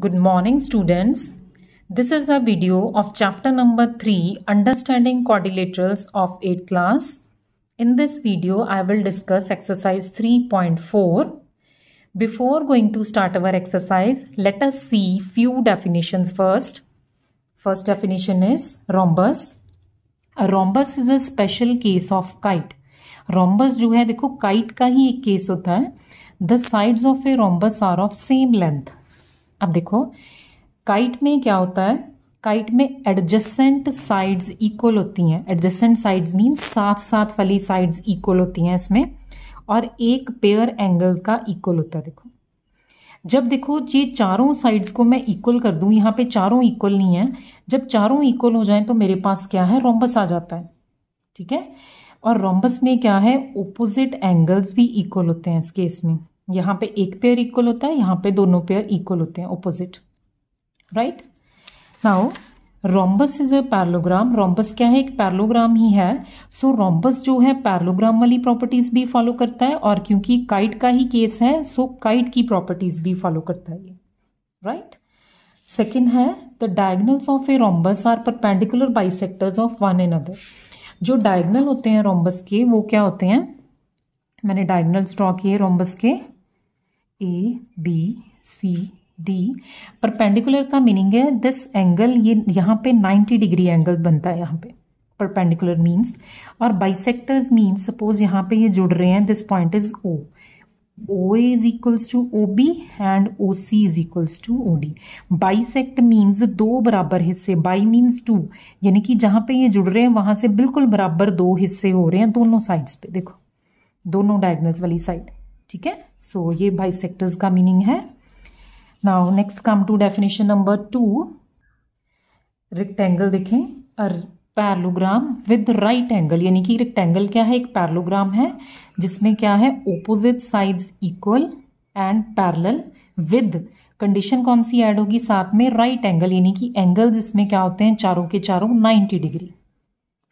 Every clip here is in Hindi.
Good morning students. This is a video of chapter number 3 Understanding Quadrilaterals of 8th class. In this video I will discuss exercise 3.4. Before going to start our exercise, let us see few definitions first. First definition is rhombus. A rhombus is a special case of kite. Rhombus जो है देखो kite का ही एक case होता है. The sides of a rhombus are of same length. अब देखो काइट में क्या होता है काइट में एडजस्टेंट साइड्स इक्वल होती हैं एडजस्टेंट साइड्स मीन साथ साथ वाली साइड्स इक्वल होती हैं इसमें और एक पेयर एंगल का इक्वल होता है देखो जब देखो ये चारों साइड्स को मैं इक्वल कर दूं यहाँ पे चारों इक्वल नहीं है जब चारों इक्वल हो जाए तो मेरे पास क्या है रोम्बस आ जाता है ठीक है और रोम्बस में क्या है ओपोजिट एंगल्स भी इक्वल होते हैं इस केस में यहाँ पे एक पेयर इक्वल होता है यहाँ पे दोनों पेयर इक्वल होते हैं opposite right now rhombus is a parallelogram rhombus क्या है एक पैरलोग्राम ही है सो so, रोम्बस जो है पैरलोग्राम वाली प्रॉपर्टीज भी फॉलो करता है और क्योंकि काइट का ही केस है सो so काइट की प्रॉपर्टीज भी फॉलो करता है ये राइट सेकेंड है the diagonals of a rhombus are perpendicular bisectors of one another जो डायगनल होते हैं रोम्बस के वो क्या होते हैं मैंने डायगनल्स ड्रॉ किए रोम्बस के A B C D perpendicular का मीनिंग है दिस एंगल ये यहाँ पे 90 डिग्री एंगल बनता है यहाँ पे परपेंडिकुलर मीन्स और बाइसेक्टर्स मीन्स सपोज यहाँ पे ये जुड़ रहे हैं this point is O O is equals to O B and O C is equals to O D bisect means दो बराबर हिस्से बाई मीन्स टू यानी कि जहाँ पे ये जुड़ रहे हैं वहाँ से बिल्कुल बराबर दो हिस्से हो रहे हैं दोनों साइड्स पे देखो दोनों डायगनल्स वाली साइड ठीक है सो so, ये बाई सेक्टर्स का मीनिंग है now next come to definition number two rectangle देखें पैरलोग्राम विद राइट एंगल यानी कि रेक्टेंगल क्या है एक पैरलोग्राम है जिसमें क्या है opposite sides equal and parallel with condition कौन सी ऐड होगी साथ में राइट एंगल यानी कि एंगल जिसमें क्या होते हैं चारों के चारों 90 डिग्री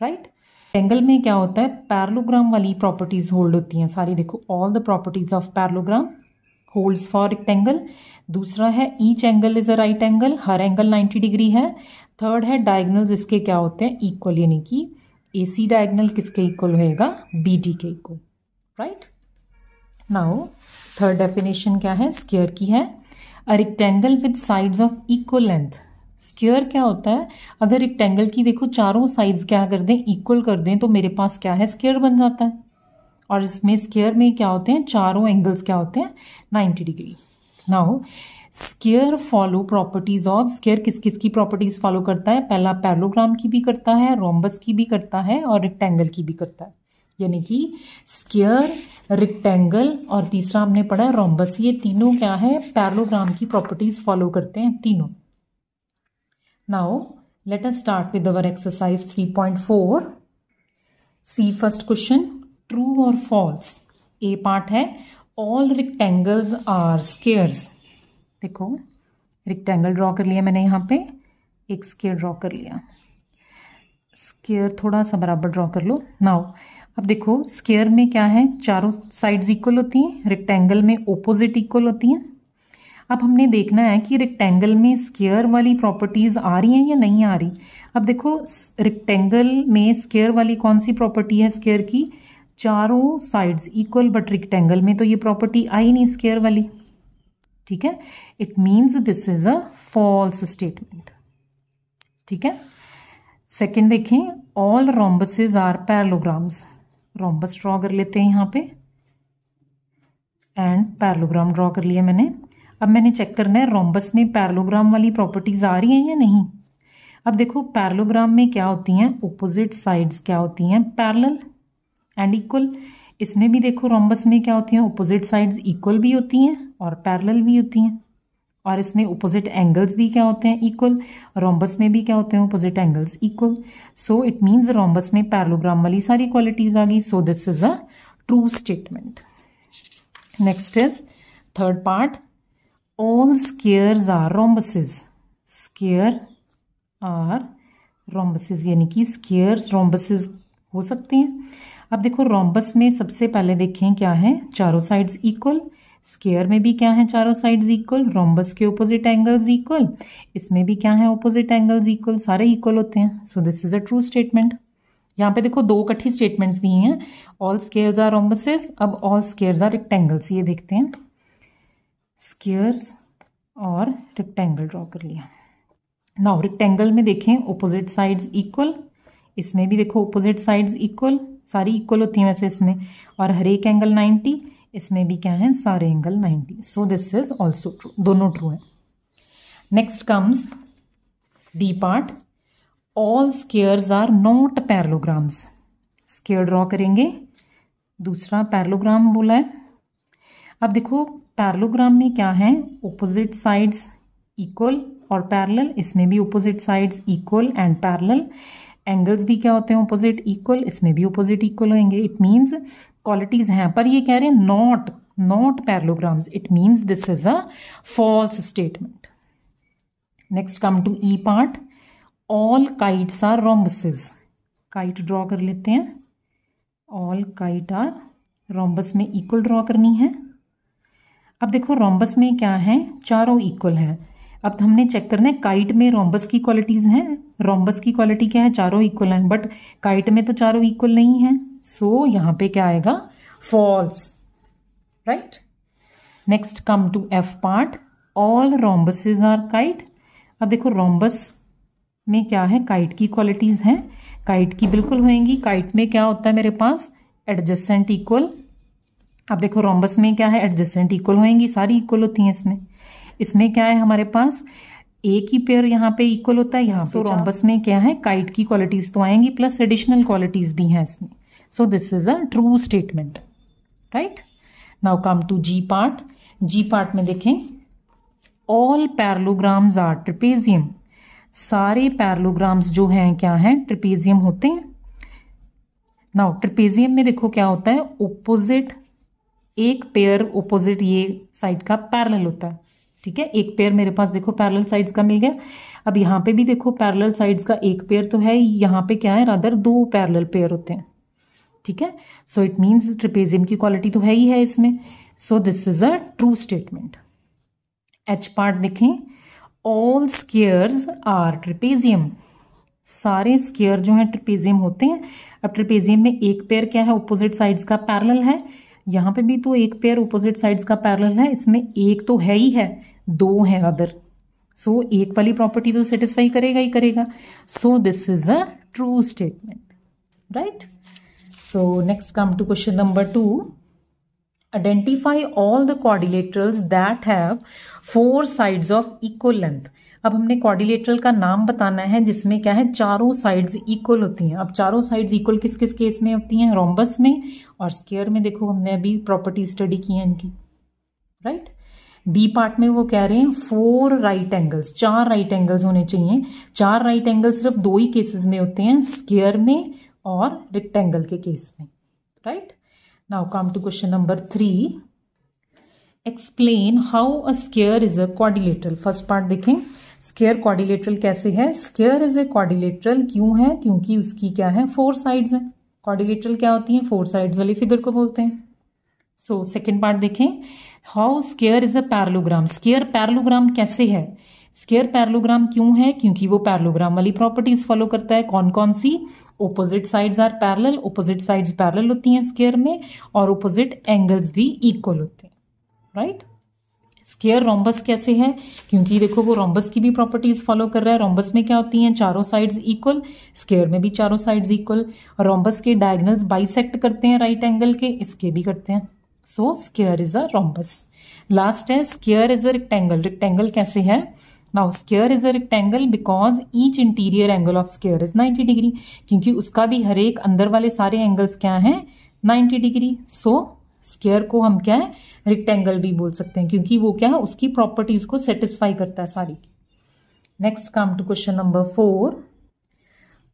राइट ट्रेंगल में क्या होता है पैरलोग्राम वाली प्रॉपर्टीज़ होल्ड होती हैं सारी देखो all the properties of parallelogram holds for rectangle दूसरा है each angle is a right angle हर एंगल 90 डिग्री है थर्ड है डायगनल्स इसके क्या होते हैं इक्वल यानी कि ए सी डायगनल किसके इक्वल होएगा बी डी के equal right now third definition क्या है स्केयर की है a rectangle with sides of equal length square क्या होता है अगर रेक्टेंगल की देखो चारों साइड्स क्या कर दें इक्वल कर दें तो मेरे पास क्या है स्केयर बन जाता है और इसमें स्केयर में क्या होते हैं चारों एंगल्स क्या होते हैं ninety degree now square follow properties of square किस किस की प्रॉपर्टीज फॉलो करता है पहला पैरोग्राम की भी करता है रोम्बस की भी करता है और रेक्टेंगल की भी करता है यानी कि स्केयर रेक्टेंगल और तीसरा हमने पढ़ा है रोम्बस ये तीनों क्या है पैरोग्राम की प्रॉपर्टीज फॉलो करते हैं तीनों Now let us start with our exercise 3.4. See first question true or false? A part है all rectangles are squares. देखो रेक्टेंगल ड्रॉ कर लिया मैंने यहाँ पे एक स्केयर ड्रॉ कर लिया स्केयर थोड़ा सा बराबर ड्रॉ कर लो नाउ अब देखो स्केयर में क्या है चारों साइड्स इक्वल होती हैं रेक्टेंगल में ओपोजिट इक्वल होती हैं अब हमने देखना है कि रेक्टेंगल में स्केयर वाली प्रॉपर्टीज़ आ रही हैं या नहीं आ रही अब देखो रेक्टेंगल में स्केयर वाली कौन सी प्रॉपर्टी है स्केयर की चारों साइड्स इक्वल बट रेक्टेंगल में तो ये प्रॉपर्टी आई नहीं स्केयर वाली ठीक है it means this is a false statement ठीक है सेकेंड देखें all rhombuses are parallelograms rhombus draw कर लेते हैं यहाँ पे एंड पैरलोग्राम ड्रॉ कर लिया मैंने अब मैंने चेक करना है रोम्बस में पैरलोग्राम वाली प्रॉपर्टीज़ आ रही हैं या नहीं अब देखो पैरलोग्राम में क्या होती हैं ओपोजिट साइड्स क्या होती हैं पैरल एंड इक्वल इसमें भी देखो रोम्बस में क्या होती हैं ओपोजिट साइड्स इक्वल भी होती हैं और पैरल भी होती हैं और इसमें ओपोजिट एंगल्स भी क्या होते हैं इक्वल रोम्बस में भी क्या होते हैं opposite angles equal so it means rhombus में पैरलोग्राम वाली सारी क्वालिटीज़ आ गई so this is a true statement next is third part all squares are rhombuses square are rhombuses यानी कि स्केयर्स rhombuses हो सकते हैं अब देखो रोम्बस में सबसे पहले देखें क्या है चारों साइड्स इक्वल स्केयर में भी क्या है चारों साइड्स इक्वल रोम्बस के ऑपोजिट एंगल्स इक्वल इसमें भी क्या है ऑपोजिट एंगल्स इक्वल सारे इक्वल होते हैं so this is a true statement यहाँ पे देखो दो कट्ठी स्टेटमेंट्स दिए हैं ऑल स्केयर्स आर रोम्बसेस अब ऑल स्केयर्स आर रेक्टेंगल्स ये देखते हैं स्केयर्स और रिक्टेंगल ड्रॉ कर लिया नाउ रिक्टेंगल में देखें ओपोजिट साइड्स इक्वल इसमें भी देखो ओपोजिट साइड्स इक्वल सारी इक्वल होती हैं वैसे इसमें और हर एक एंगल 90 इसमें भी क्या है सारे angle 90 so this is also true दोनों ट्रू है next comes D part all squares are not parallelograms square draw करेंगे दूसरा पैरलोग्राम बोला है अब देखो पैरलोग्राम में क्या है ओपोजिट साइड्स इक्वल और पैरेलल इसमें भी opposite sides equal and parallel angles भी क्या होते हैं ओपोजिट इक्वल इसमें भी ओपोजिट इक्वल होंगे इट मीन्स क्वालिटीज हैं पर ये कह रहे हैं not not parallelograms it means this is a false statement next come to E part all kites are rhombuses kite draw कर लेते हैं ऑल काइट आर रोम्बस में इक्वल ड्रॉ करनी है अब देखो रोम्बस में क्या है चारों इक्वल है अब तो हमने चेक करना है काइट में रोम्बस की क्वालिटीज़ हैं रोम्बस की क्वालिटी क्या है चारों इक्वल हैं बट काइट में तो चारों इक्वल नहीं है सो so, यहाँ पे क्या आएगा false right next come to F part all rhombuses are kite अब देखो रोम्बस में क्या है काइट की क्वालिटीज़ हैं काइट की बिल्कुल होएंगी काइट में क्या होता है मेरे पास एडजस्टेंट इक्वल अब देखो रोम्बस में क्या है एडजस्टेंट इक्वल होएंगी सारी इक्वल होती हैं इसमें इसमें क्या है हमारे पास एक ही पेयर यहाँ पे इक्वल होता है यहाँ सो so, रोम्बस में क्या है काइट की क्वालिटीज तो आएंगी प्लस एडिशनल क्वालिटीज भी हैं इसमें so this is a true statement right now come to G part G part में देखें ऑल पैरलोग्राम्स आर ट्रिपेजियम सारे पैरलोग्राम्स जो हैं क्या हैं ट्रिपेजियम होते हैं नाउ ट्रिपेजियम में देखो क्या होता है ओपोजिट एक पेयर ओपोजिट ये साइड का पैरेलल होता है ठीक है एक पेयर मेरे पास देखो पैरेलल साइड्स का मिल गया अब यहाँ पे भी देखो पैरेलल साइड्स का एक पेयर तो है यहाँ पे क्या है रादर दो पैरेलल पेयर होते हैं ठीक है सो इट मीन्स ट्रिपेजियम की क्वालिटी तो है ही है इसमें so this is a true statement H part देखें ऑल स्केयर्स आर ट्रिपेजियम सारे स्केयर जो हैं ट्रिपेजियम होते हैं अब ट्रिपेजियम में एक पेयर क्या है ओपोजिट साइड्स का पैरल है यहाँ पे भी तो एक पेयर ऑपोजिट साइड्स का पैरल है इसमें एक तो है ही है दो है अदर सो so, एक वाली प्रॉपर्टी तो सेटिस्फाई करेगा ही करेगा so this is a true statement right so next come to question number two identify all the quadrilaterals that have four sides of equal length अब हमने कॉर्डिलेटरल का नाम बताना है जिसमें क्या है चारों साइड्स इक्वल होती हैं अब चारों साइड्स इक्वल किस किस केस में होती हैं रोम्बस में और स्केयर में देखो हमने अभी प्रॉपर्टी स्टडी की है इनकी राइट right? बी पार्ट में वो कह रहे हैं फोर राइट एंगल्स चार राइट एंगल्स होने चाहिए चार राइट एंगल सिर्फ दो ही केसेस में होते हैं स्केयर में और रेक्टेंगल के केस में right now come to question number three explain how a square is a quadrilateral first part देखें स्केयर कॉर्डिलेट्रल कैसे है स्केयर इज ए कॉर्डिलेट्रल क्यों है क्योंकि उसकी क्या है फोर साइड्स हैं कॉर्डिलेटरल क्या होती हैं फोर साइड्स वाली फिगर को बोलते हैं सो सेकेंड पार्ट देखें how square is a parallelogram square parallelogram कैसे है स्केयर पैरलोग्राम क्यों है क्योंकि वो पैरलोग्राम वाली प्रॉपर्टीज फॉलो करता है कौन कौन सी opposite sides are parallel opposite sides parallel होती हैं स्केयर में और ओपोजिट एंगल्स भी इक्वल होते हैं राइट right? स्केयर रोम्बस कैसे है क्योंकि देखो वो रोम्बस की भी प्रॉपर्टीज फॉलो कर रहा है रोम्बस में क्या होती हैं चारों साइड्स इक्वल स्केयर में भी चारों साइड्स इक्वल और रोम्बस के डायगनल्स बाइसेक्ट करते हैं राइट right एंगल के इसके भी करते हैं so square is a rhombus last है square is a rectangle rectangle कैसे है now square is a rectangle because each interior angle of square is 90 degree क्योंकि उसका भी हरेक अंदर वाले सारे एंगल्स क्या हैं नाइनटी डिग्री सो स्केयर को हम क्या है रेक्टेंगल भी बोल सकते हैं क्योंकि वो क्या है उसकी प्रॉपर्टीज को सेटिस्फाई करता है सारी next come to question number four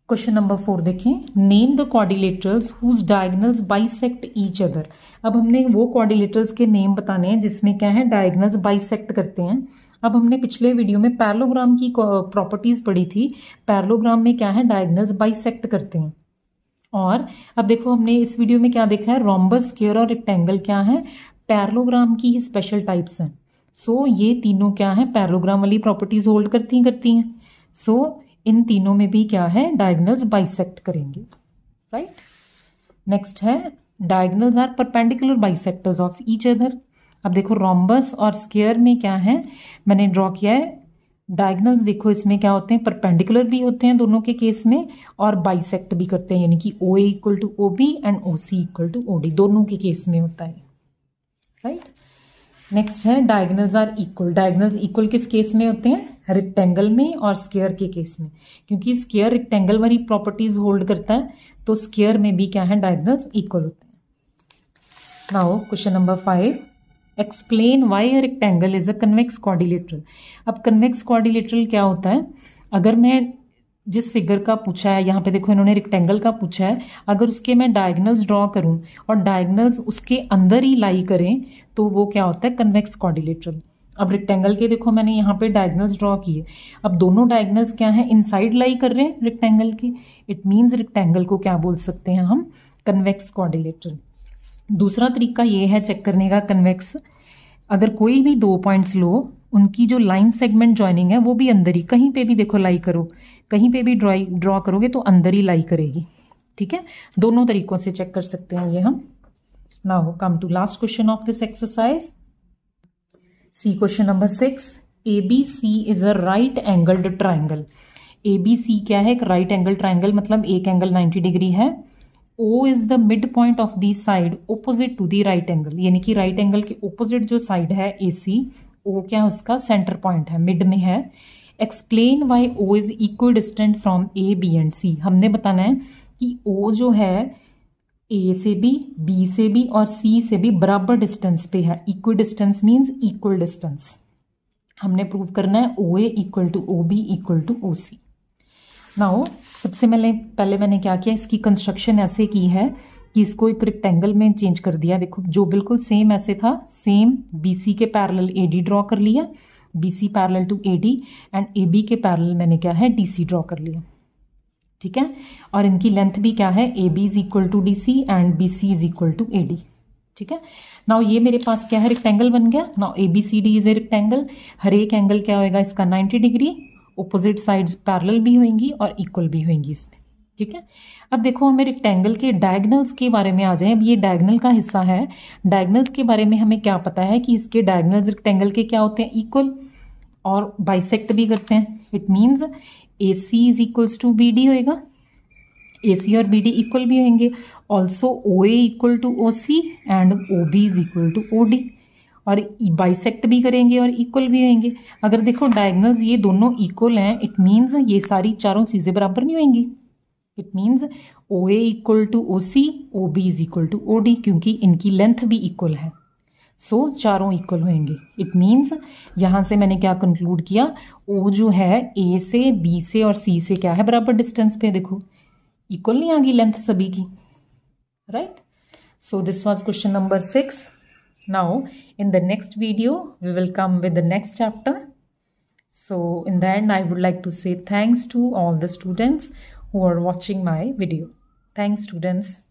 question number four देखें name the quadrilaterals whose diagonals bisect each other अब हमने वो कॉर्डिलेटर्स के नेम बताने हैं जिसमें क्या है डायगनल्स बाइसेक्ट करते हैं अब हमने पिछले वीडियो में पैरलोग्राम की प्रॉपर्टीज पढ़ी थी पैरलोग्राम में क्या है डायगनल्स बाइसेक्ट करते हैं और अब देखो हमने इस वीडियो में क्या देखा है रोम्बस स्केयर और रेक्टेंगल क्या है पैरलोग्राम की ही स्पेशल टाइप्स हैं सो so, ये तीनों क्या है पैरोग्राम वाली प्रॉपर्टीज होल्ड करती करती हैं सो so, इन तीनों में भी क्या है डायगनल्स बाइसेक्ट करेंगे राइट नेक्स्ट है diagonals are perpendicular bisectors of each other अब देखो रोम्बस और स्केयर में क्या है मैंने ड्रॉ किया है डायगनल्स देखो इसमें क्या होते हैं परपेंडिकुलर भी होते हैं दोनों के केस में और बाइसेक्ट भी करते हैं यानी कि O A equal to O B and O C equal to O D दोनों के केस में होता है राइट नेक्स्ट है diagonals are equal diagonals equal किस केस में होते हैं रेक्टेंगल में और स्केयर के केस में क्योंकि स्केयर रेक्टेंगल वाली प्रॉपर्टीज होल्ड करता है तो स्केयर में भी क्या है डायगनल्स इक्वल होते हैं now question number five explain why a rectangle is a convex quadrilateral अब कन्वेक्स कॉर्डिलेटरल क्या होता है अगर मैं जिस फिगर का पूछा है यहाँ पे देखो इन्होंने रेक्टेंगल का पूछा है अगर उसके मैं डायगनल्स ड्रॉ करूँ और डायगनल्स उसके अंदर ही लाई करें तो वो क्या होता है कन्वेक्स कॉर्डिलेटरल अब रेक्टेंगल के देखो मैंने यहाँ पे डायगनल्स ड्रॉ किए अब दोनों डायगनल्स क्या हैं इनसाइड लाई कर रहे हैं रेक्टेंगल के इट मीन्स रेक्टेंगल को क्या बोल सकते हैं हम कन्वेक्स कॉर्डिलेटर दूसरा तरीका ये है चेक करने का कन्वेक्स अगर कोई भी दो पॉइंट्स लो उनकी जो लाइन सेगमेंट जॉइनिंग है वो भी अंदर ही कहीं पे भी देखो लाई करो कहीं पे भी ड्रॉ ड्रॉ करोगे तो अंदर ही लाई करेगी ठीक है दोनों तरीकों से चेक कर सकते हैं ये हम ना हो come to last question of this exercise see question number six A B C is a right angled triangle A B C क्या है एक राइट एंगल ट्राइंगल मतलब एक एंगल नाइन्टी डिग्री है O is the mid point of the side opposite to the right angle यानी कि राइट एंगल के ओपोजिट जो साइड है ए सी ओ क्या है उसका सेंटर पॉइंट है मिड में है explain why O is equal distant from A B and C हमने बताना है कि ओ जो है ए से भी बी से भी और सी से भी बराबर डिस्टेंस पे है equal distance means equal distance हमने प्रूव करना है O A equal to O B equal to O C now सबसे मैंने पहले मैंने क्या किया इसकी कंस्ट्रक्शन ऐसे की है कि इसको एक रेक्टेंगल में चेंज कर दिया देखो जो बिल्कुल सेम ऐसे था सेम बी के पैरल ए ड्रॉ कर लिया B C parallel to A D and A B के पैरल मैंने क्या है डी सी ड्रॉ कर लिया ठीक है और इनकी लेंथ भी क्या है A B is equal to D C and B C is equal to A D ठीक है नाउ ये मेरे पास क्या है रेक्टेंगल बन गया now A B C D is a rectangle हर एक एंगल क्या होएगा इसका 90 डिग्री ओपोजिट साइड्स पैरेलल भी होंगी और इक्वल भी होंगी इसमें ठीक है अब देखो हमें रेक्टेंगल के डायगनल्स के बारे में आ जाए अब ये डायगनल का हिस्सा है डायगनल्स के बारे में हमें क्या पता है कि इसके डायगनल्स रेक्टेंगल के क्या होते हैं इक्वल और बाइसेक्ट भी करते हैं it means A C is equals to B D होएगा ए सी और बी डी इक्वल भी होंगे also O A equal to O C and O B is equal to O D और बाइसेक्ट भी करेंगे और इक्वल भी होंगे अगर देखो डायगनल्स ये दोनों इक्वल हैं इट मीन्स ये सारी चारों चीज़ें बराबर नहीं होंगी it means O A equal to O C O B is equal to O D क्योंकि इनकी लेंथ भी इक्वल है सो so, चारों इक्वल होंगे इट मीन्स यहाँ से मैंने क्या कंक्लूड किया ओ जो है ए से बी से और सी से क्या है बराबर डिस्टेंस पे देखो इक्वल नहीं आ गई लेंथ सभी की right so this was question number six Now in the next video we will come with the next chapter. So in the end I would like to say thanks to all the students who are watching my video. Thanks students.